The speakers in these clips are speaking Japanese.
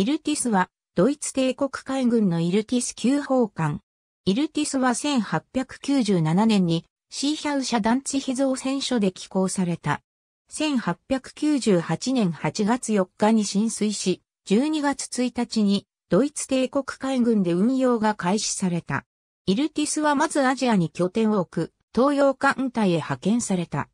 イルティスは、ドイツ帝国海軍のイルティス級砲艦。イルティスは1897年に、シーヒャウシャ団地秘造船所で寄港された。1898年8月4日に浸水し、12月1日にドイツ帝国海軍で運用が開始された。イルティスはまずアジアに拠点を置く東洋艦隊へ派遣された。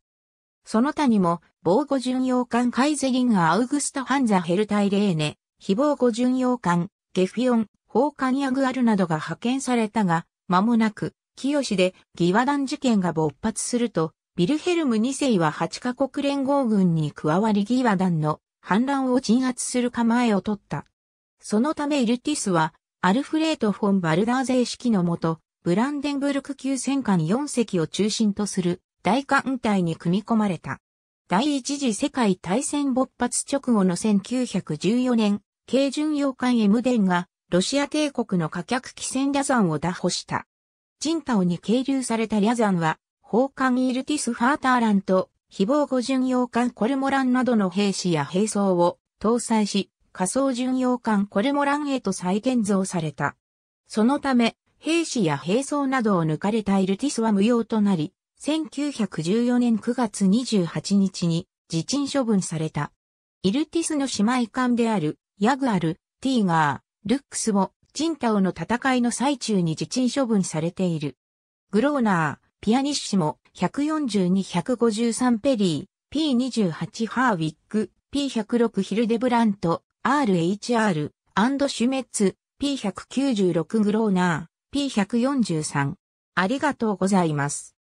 その他にも、防護巡洋艦カイゼリンアウグスト・ハンザ・ヘルタイレーネ、非防護巡洋艦、ゲフィオン、砲艦ヤグアルなどが派遣されたが、間もなく、清で義和団事件が勃発すると、ビルヘルム2世は8カ国連合軍に加わり義和団の反乱を鎮圧する構えを取った。そのためイルティスは、アルフレート・フォン・バルダーゼ式のもと、ブランデンブルク級戦艦4隻を中心とする大艦隊に組み込まれた。第一次世界大戦勃発直後の1914年、軽巡洋艦エムデンがロシア帝国の火客機船リャザンを打破した。ジンタオに係留されたリャザンは、砲艦イルティス・ファーターランと、非防護巡洋艦コルモランなどの兵士や兵装を搭載し、仮想巡洋艦コルモランへと再建造された。そのため、兵士や兵装などを抜かれたイルティスは無用となり、1914年9月28日に自陳処分された。イルティスの姉妹艦であるヤグアル、ティーガー、ルックスもチンタオの戦いの最中に自陳処分されている。グローナー、ピアニッシモ、142-153ペリー、P28 ハーウィック、P106 ヒルデブラント、RHR、アンドシュメッツ、P196 グローナー、P143。ありがとうございます。